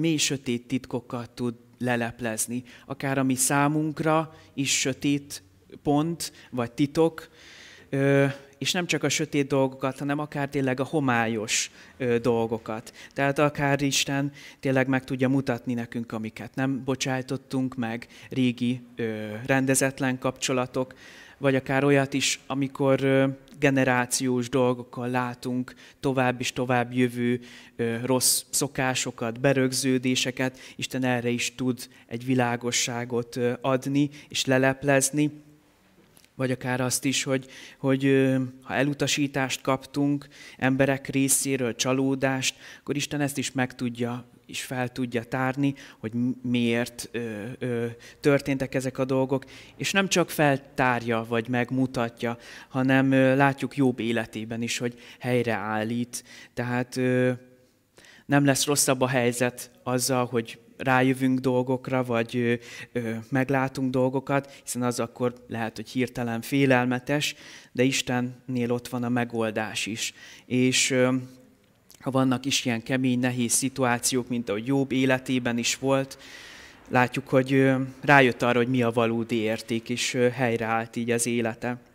mély sötét titkokat tud leleplezni, akár ami számunkra is sötét pont, vagy titok, és nem csak a sötét dolgokat, hanem akár tényleg a homályos dolgokat. Tehát akár Isten tényleg meg tudja mutatni nekünk, amiket nem bocsájtottunk meg, régi rendezetlen kapcsolatok, vagy akár olyat is, amikor generációs dolgokkal látunk tovább és tovább jövő rossz szokásokat, berögződéseket, Isten erre is tud egy világosságot adni és leleplezni vagy akár azt is, hogy, hogy ha elutasítást kaptunk emberek részéről, csalódást, akkor Isten ezt is meg tudja is fel tudja tárni, hogy miért ö, ö, történtek ezek a dolgok, és nem csak feltárja vagy megmutatja, hanem ö, látjuk jobb életében is, hogy helyreállít. Tehát ö, nem lesz rosszabb a helyzet azzal, hogy rájövünk dolgokra, vagy ö, meglátunk dolgokat, hiszen az akkor lehet, hogy hirtelen félelmetes, de Istennél ott van a megoldás is. És ö, ha vannak is ilyen kemény, nehéz szituációk, mint ahogy Jobb életében is volt, látjuk, hogy rájött arra, hogy mi a valódi érték, és helyreállt így az élete.